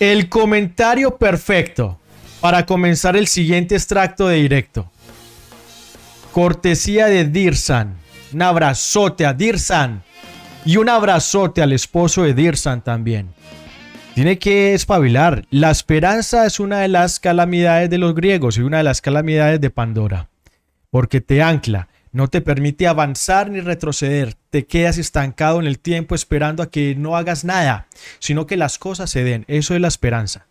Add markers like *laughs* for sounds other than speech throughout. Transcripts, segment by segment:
El comentario perfecto para comenzar el siguiente extracto de directo. Cortesía de Dirsan. Un abrazote a Dirsan. Y un abrazote al esposo de Dirsan también. Tiene que espabilar. La esperanza es una de las calamidades de los griegos y una de las calamidades de Pandora. Porque te ancla. No te permite avanzar ni retroceder, te quedas estancado en el tiempo esperando a que no hagas nada, sino que las cosas se den. Eso es la esperanza.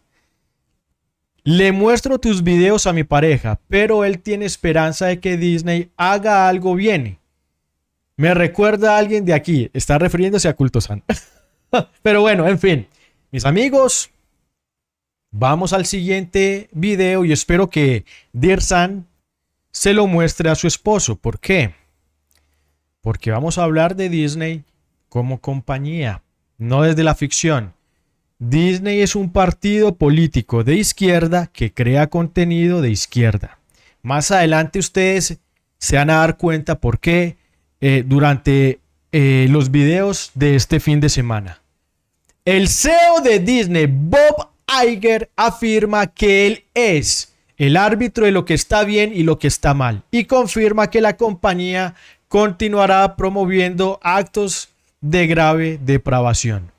Le muestro tus videos a mi pareja, pero él tiene esperanza de que Disney haga algo bien. Me recuerda a alguien de aquí, está refiriéndose a Culto San. *laughs* pero bueno, en fin, mis amigos, vamos al siguiente video y espero que San se lo muestre a su esposo. ¿Por qué? Porque vamos a hablar de Disney como compañía, no desde la ficción. Disney es un partido político de izquierda que crea contenido de izquierda. Más adelante ustedes se van a dar cuenta por qué eh, durante eh, los videos de este fin de semana. El CEO de Disney, Bob Iger, afirma que él es el árbitro de lo que está bien y lo que está mal, y confirma que la compañía continuará promoviendo actos de grave depravación.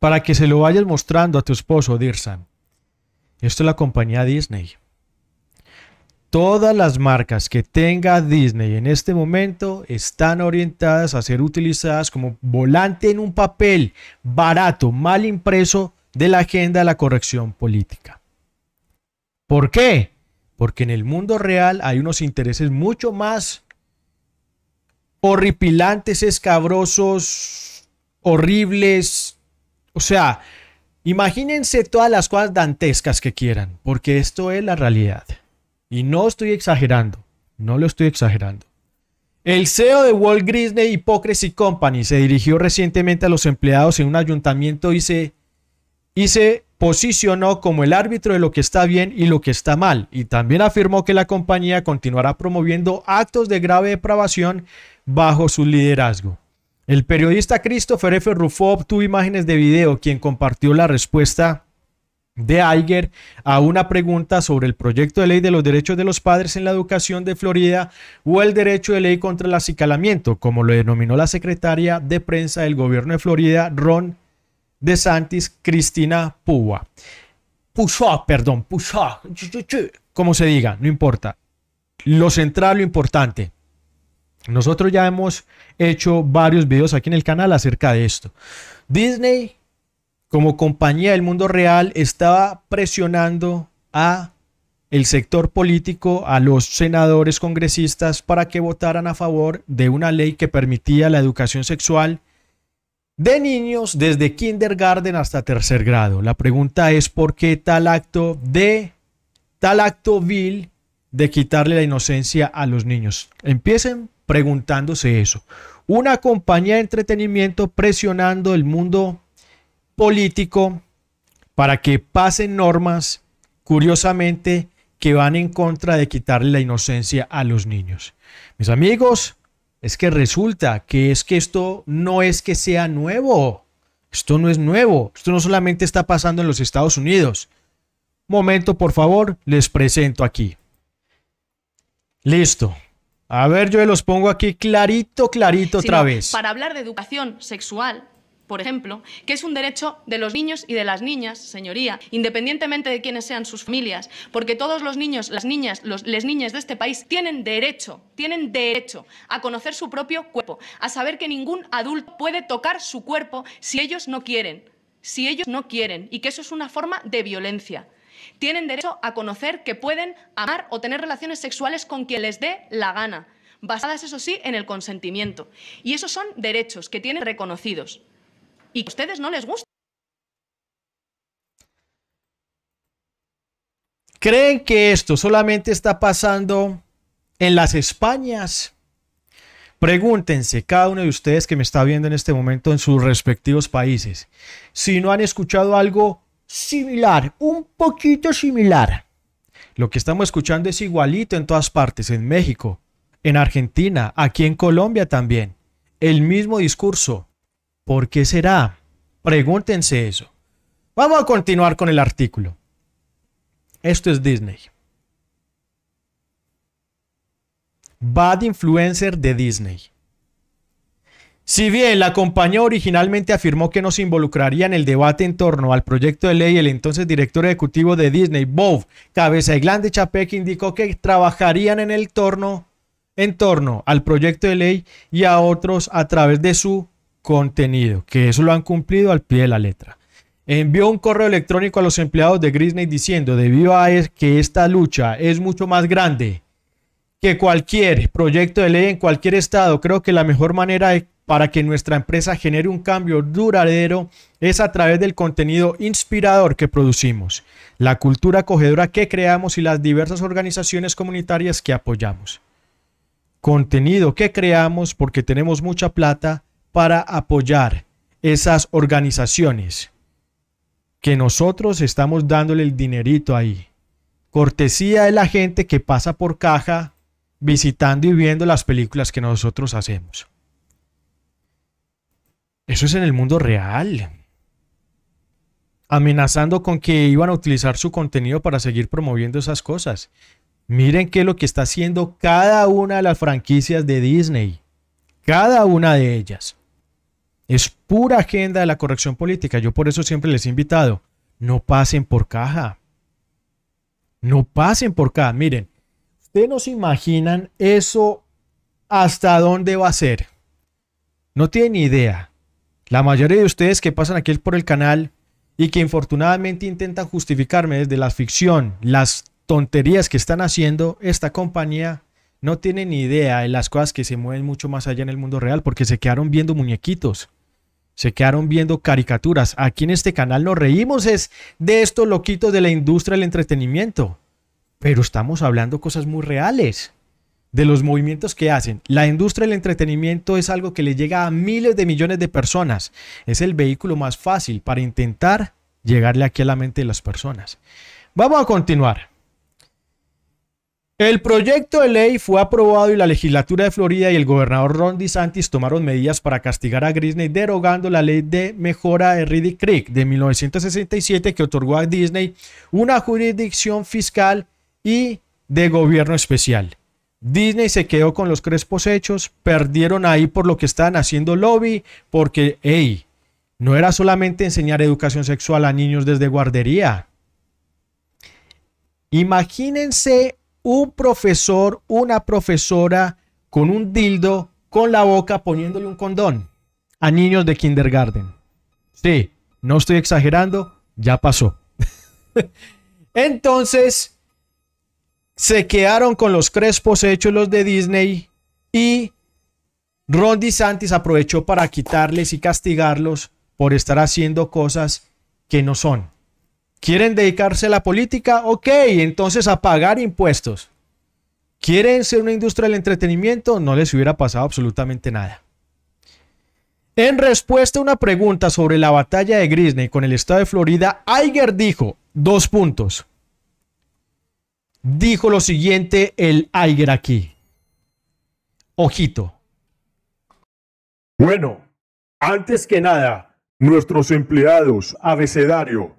Para que se lo vayas mostrando a tu esposo, Dirsan. Esto es la compañía Disney. Todas las marcas que tenga Disney en este momento están orientadas a ser utilizadas como volante en un papel barato, mal impreso, de la agenda de la corrección política. ¿Por qué? Porque en el mundo real hay unos intereses mucho más horripilantes, escabrosos, horribles. O sea, imagínense todas las cosas dantescas que quieran, porque esto es la realidad. Y no estoy exagerando, no lo estoy exagerando. El CEO de Walt Disney Hypocrisy Company se dirigió recientemente a los empleados en un ayuntamiento y se y se posicionó como el árbitro de lo que está bien y lo que está mal, y también afirmó que la compañía continuará promoviendo actos de grave depravación bajo su liderazgo. El periodista Christopher F. Ruffo obtuvo imágenes de video, quien compartió la respuesta de Aiger a una pregunta sobre el proyecto de ley de los derechos de los padres en la educación de Florida o el derecho de ley contra el acicalamiento, como lo denominó la secretaria de prensa del gobierno de Florida, Ron de Santis, Cristina Púa. Pusó, perdón, Pusó, como se diga, no importa. Lo central, lo importante. Nosotros ya hemos hecho varios videos aquí en el canal acerca de esto. Disney, como compañía del mundo real, estaba presionando a el sector político, a los senadores congresistas para que votaran a favor de una ley que permitía la educación sexual de niños desde kindergarten hasta tercer grado. La pregunta es por qué tal acto de tal acto vil de quitarle la inocencia a los niños. Empiecen preguntándose eso. Una compañía de entretenimiento presionando el mundo político para que pasen normas, curiosamente, que van en contra de quitarle la inocencia a los niños. Mis amigos, es que resulta que es que esto no es que sea nuevo. Esto no es nuevo. Esto no solamente está pasando en los Estados Unidos. Momento, por favor, les presento aquí. Listo. A ver, yo los pongo aquí clarito, clarito otra vez. Para hablar de educación sexual, por ejemplo, que es un derecho de los niños y de las niñas, señoría, independientemente de quiénes sean sus familias, porque todos los niños, las niñas, las niñas de este país tienen derecho, tienen derecho a conocer su propio cuerpo, a saber que ningún adulto puede tocar su cuerpo si ellos no quieren, si ellos no quieren, y que eso es una forma de violencia. Tienen derecho a conocer que pueden amar o tener relaciones sexuales con quien les dé la gana, basadas, eso sí, en el consentimiento. Y esos son derechos que tienen reconocidos y a ustedes no les gusta. ¿Creen que esto solamente está pasando en las Españas? Pregúntense, cada uno de ustedes que me está viendo en este momento en sus respectivos países, si no han escuchado algo similar, un poquito similar. Lo que estamos escuchando es igualito en todas partes, en México, en Argentina, aquí en Colombia también. El mismo discurso, ¿Por qué será? Pregúntense eso. Vamos a continuar con el artículo. Esto es Disney. Bad influencer de Disney. Si bien la compañía originalmente afirmó que no se involucraría en el debate en torno al proyecto de ley, el entonces director ejecutivo de Disney, Bob Cabeza y Glande Chapek, indicó que trabajarían en el torno, en torno al proyecto de ley y a otros a través de su contenido, que eso lo han cumplido al pie de la letra. Envió un correo electrónico a los empleados de Grisney diciendo, debido a que esta lucha es mucho más grande que cualquier proyecto de ley en cualquier estado, creo que la mejor manera para que nuestra empresa genere un cambio duradero es a través del contenido inspirador que producimos, la cultura acogedora que creamos y las diversas organizaciones comunitarias que apoyamos. Contenido que creamos porque tenemos mucha plata para apoyar esas organizaciones que nosotros estamos dándole el dinerito ahí. Cortesía de la gente que pasa por caja visitando y viendo las películas que nosotros hacemos. Eso es en el mundo real. Amenazando con que iban a utilizar su contenido para seguir promoviendo esas cosas. Miren qué es lo que está haciendo cada una de las franquicias de Disney. Cada una de ellas. Es pura agenda de la corrección política. Yo por eso siempre les he invitado, no pasen por caja. No pasen por caja. Miren, ustedes no se imaginan eso hasta dónde va a ser. No tienen idea. La mayoría de ustedes que pasan aquí por el canal y que infortunadamente intentan justificarme desde la ficción, las tonterías que están haciendo esta compañía, no tienen ni idea de las cosas que se mueven mucho más allá en el mundo real porque se quedaron viendo muñequitos se quedaron viendo caricaturas. Aquí en este canal nos reímos es de estos loquitos de la industria del entretenimiento. Pero estamos hablando cosas muy reales de los movimientos que hacen. La industria del entretenimiento es algo que le llega a miles de millones de personas. Es el vehículo más fácil para intentar llegarle aquí a la mente de las personas. Vamos a continuar. El proyecto de ley fue aprobado y la legislatura de Florida y el gobernador Ron DeSantis tomaron medidas para castigar a Disney derogando la ley de mejora de Reedy Creek de 1967 que otorgó a Disney una jurisdicción fiscal y de gobierno especial. Disney se quedó con los crespos hechos, perdieron ahí por lo que estaban haciendo lobby, porque, hey, no era solamente enseñar educación sexual a niños desde guardería. Imagínense un profesor, una profesora con un dildo con la boca poniéndole un condón a niños de kindergarten. Sí, no estoy exagerando, ya pasó. *laughs* Entonces, se quedaron con los crespos hechos los de Disney y Ron DeSantis aprovechó para quitarles y castigarlos por estar haciendo cosas que no son. ¿Quieren dedicarse a la política? Ok, entonces a pagar impuestos. ¿Quieren ser una industria del entretenimiento? No les hubiera pasado absolutamente nada. En respuesta a una pregunta sobre la batalla de Grisney con el estado de Florida, Iger dijo dos puntos. Dijo lo siguiente el Iger aquí. Ojito. Bueno, antes que nada, nuestros empleados, abecedario,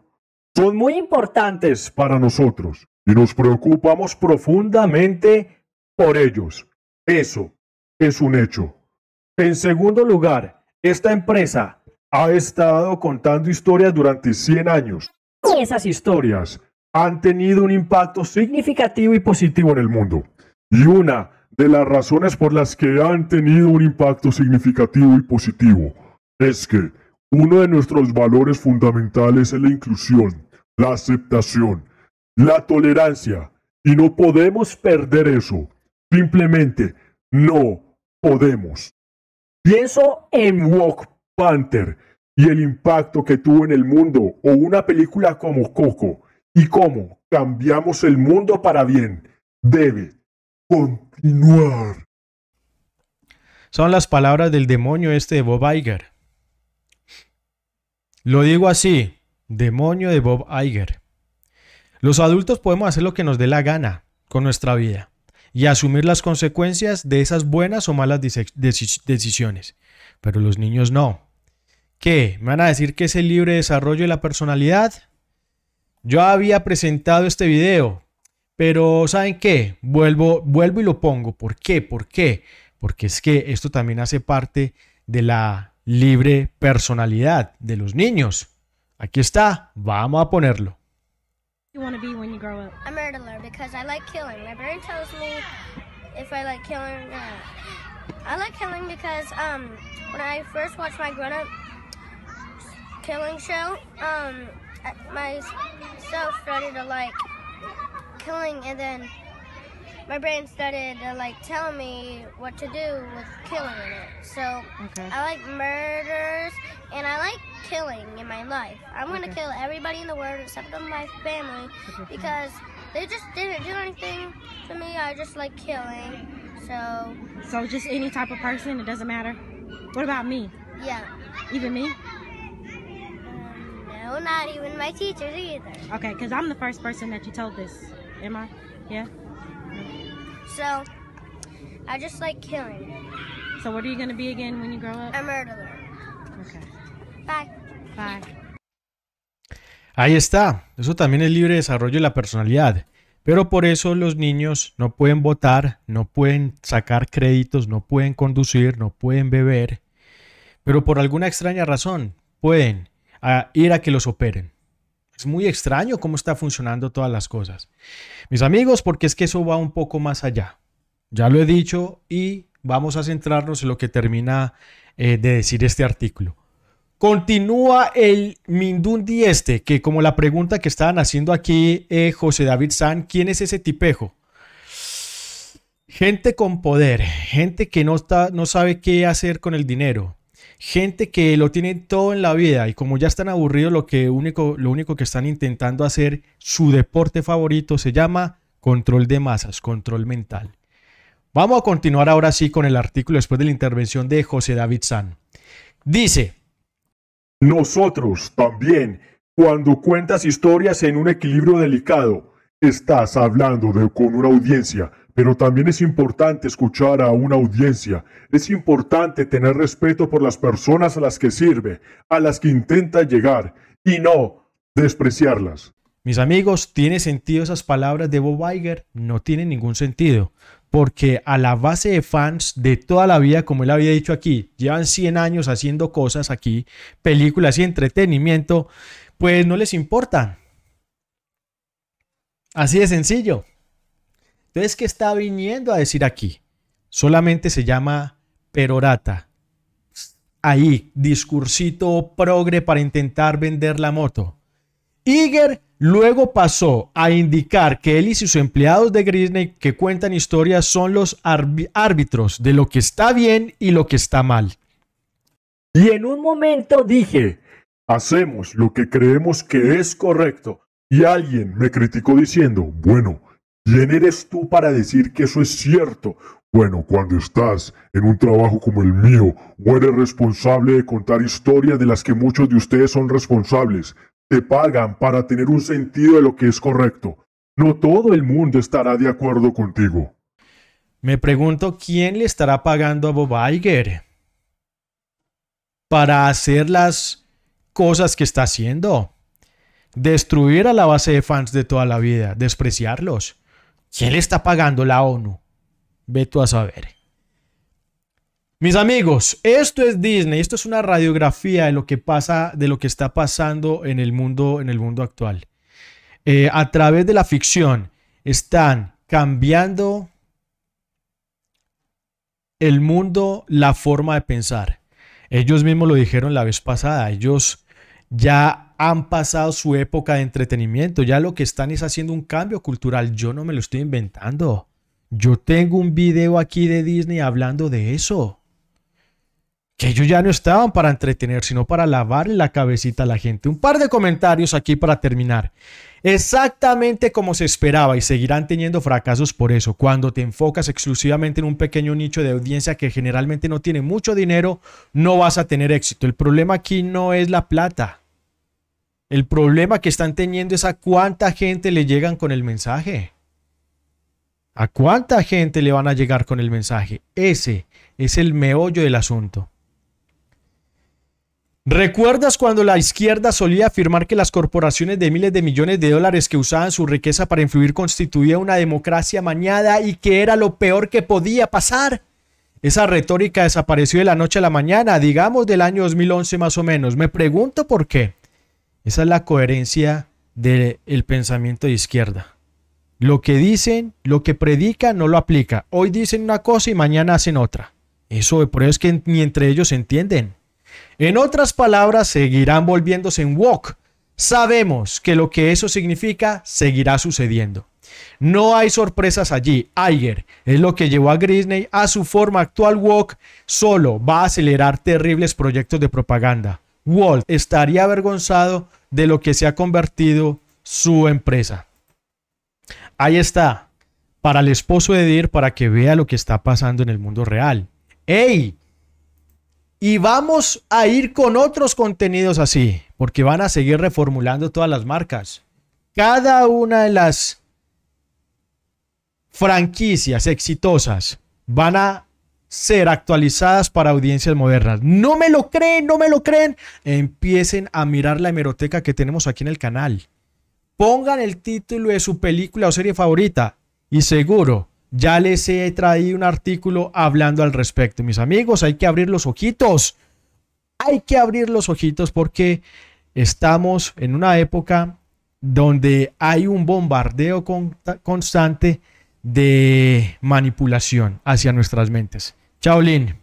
son muy importantes para nosotros y nos preocupamos profundamente por ellos. Eso es un hecho. En segundo lugar, esta empresa ha estado contando historias durante 100 años. Y esas historias han tenido un impacto significativo y positivo en el mundo. Y una de las razones por las que han tenido un impacto significativo y positivo es que uno de nuestros valores fundamentales es la inclusión, la aceptación, la tolerancia, y no podemos perder eso. Simplemente no podemos. Pienso en Walk Panther y el impacto que tuvo en el mundo, o una película como Coco, y cómo cambiamos el mundo para bien. Debe continuar. Son las palabras del demonio este de Bob Iger. Lo digo así, demonio de Bob Iger. Los adultos podemos hacer lo que nos dé la gana con nuestra vida y asumir las consecuencias de esas buenas o malas decisiones, pero los niños no. ¿Qué? ¿Me van a decir que es el libre desarrollo de la personalidad? Yo había presentado este video, pero ¿saben qué? Vuelvo, vuelvo y lo pongo. ¿Por qué? ¿Por qué? Porque es que esto también hace parte de la libre personalidad de los niños. Aquí está, vamos a ponerlo. You want to be when you grow up? A murderer because I like killing. My brain tells me if I like killing or not. I like killing because um, when I first watched my grown up killing show, um, myself started to like killing and then my brain started to like tell me what to do with killing in it. So okay. I like murders and I like killing in my life. I'm gonna kill everybody in the world except my family because they just didn't do anything to me. I just like killing. So So just any type of person, it doesn't matter. What about me? Yeah. Even me? Um, no, not even my teachers either. Okay, because I'm the first person that you told this, am I? Yeah? So I just like killing So what are you be again when you grow up? A Okay. Bye. Bye. Ahí está, eso también es libre desarrollo de la personalidad, pero por eso los niños no pueden votar, no pueden sacar créditos, no pueden conducir, no pueden beber, pero por alguna extraña razón pueden ah, ir a que los operen. Es muy extraño cómo está funcionando todas las cosas. Mis amigos, porque es que eso va un poco más allá. Ya lo he dicho y vamos a centrarnos en lo que termina eh, de decir este artículo. Continúa el Mindundi este, que como la pregunta que estaban haciendo aquí eh, José David San, ¿quién es ese tipejo? Gente con poder, gente que no, está, no sabe qué hacer con el dinero, gente que lo tiene todo en la vida y como ya están aburridos, lo, único, lo único que están intentando hacer, su deporte favorito se llama control de masas, control mental. Vamos a continuar ahora sí con el artículo después de la intervención de José David San. Dice, nosotros también, cuando cuentas historias en un equilibrio delicado, estás hablando con una audiencia pero también es importante escuchar a una audiencia. Es importante tener respeto por las personas a las que sirve, a las que intenta llegar, y no despreciarlas. Mis amigos, ¿tiene sentido esas palabras de Bob Weiger, No tiene ningún sentido, porque a la base de fans de toda la vida, como él había dicho aquí, llevan 100 años haciendo cosas aquí, películas y entretenimiento, pues no les importa. Así de sencillo. Entonces, ¿qué está viniendo a decir aquí? Solamente se llama perorata. Ahí, discursito progre para intentar vender la moto. Iger luego pasó a indicar que él y sus empleados de Grisney que cuentan historias son los árbitros de lo que está bien y lo que está mal. Y en un momento dije, hacemos lo que creemos que es correcto. Y alguien me criticó diciendo, bueno, ¿Quién eres tú para decir que eso es cierto? Bueno, cuando estás en un trabajo como el mío o eres responsable de contar historias de las que muchos de ustedes son responsables, te pagan para tener un sentido de lo que es correcto. No todo el mundo estará de acuerdo contigo. Me pregunto quién le estará pagando a Bob Iger para hacer las cosas que está haciendo. Destruir a la base de fans de toda la vida, despreciarlos. ¿Quién le está pagando la ONU? Ve tú a saber. Mis amigos, esto es Disney, esto es una radiografía de lo que pasa, de lo que está pasando en el mundo, en el mundo actual. Eh, a través de la ficción están cambiando el mundo, la forma de pensar. Ellos mismos lo dijeron la vez pasada, ellos ya han pasado su época de entretenimiento, ya lo que están es haciendo un cambio cultural, yo no me lo estoy inventando. Yo tengo un video aquí de Disney hablando de eso. Que ellos ya no estaban para entretener, sino para lavar la cabecita a la gente. Un par de comentarios aquí para terminar. Exactamente como se esperaba y seguirán teniendo fracasos por eso. Cuando te enfocas exclusivamente en un pequeño nicho de audiencia que generalmente no tiene mucho dinero, no vas a tener éxito. El problema aquí no es la plata. El problema que están teniendo es a cuánta gente le llegan con el mensaje. ¿A cuánta gente le van a llegar con el mensaje? Ese es el meollo del asunto. ¿Recuerdas cuando la izquierda solía afirmar que las corporaciones de miles de millones de dólares que usaban su riqueza para influir constituía una democracia mañada y que era lo peor que podía pasar? Esa retórica desapareció de la noche a la mañana, digamos del año 2011 más o menos. Me pregunto por qué. Esa es la coherencia del pensamiento de izquierda. Lo que dicen, lo que predican, no lo aplica. Hoy dicen una cosa y mañana hacen otra. Eso por eso es que ni entre ellos se entienden. En otras palabras, seguirán volviéndose en walk. Sabemos que lo que eso significa seguirá sucediendo. No hay sorpresas allí. Ayer es lo que llevó a Grisney a su forma actual walk. Solo va a acelerar terribles proyectos de propaganda. Walt estaría avergonzado de lo que se ha convertido su empresa. Ahí está, para el esposo de Dir, para que vea lo que está pasando en el mundo real. ¡Ey! Y vamos a ir con otros contenidos así, porque van a seguir reformulando todas las marcas. Cada una de las franquicias exitosas van a ser actualizadas para audiencias modernas. No me lo creen, no me lo creen. Empiecen a mirar la hemeroteca que tenemos aquí en el canal. Pongan el título de su película o serie favorita y seguro ya les he traído un artículo hablando al respecto. Mis amigos, hay que abrir los ojitos. Hay que abrir los ojitos porque estamos en una época donde hay un bombardeo constante de manipulación hacia nuestras mentes. Tchau, Line.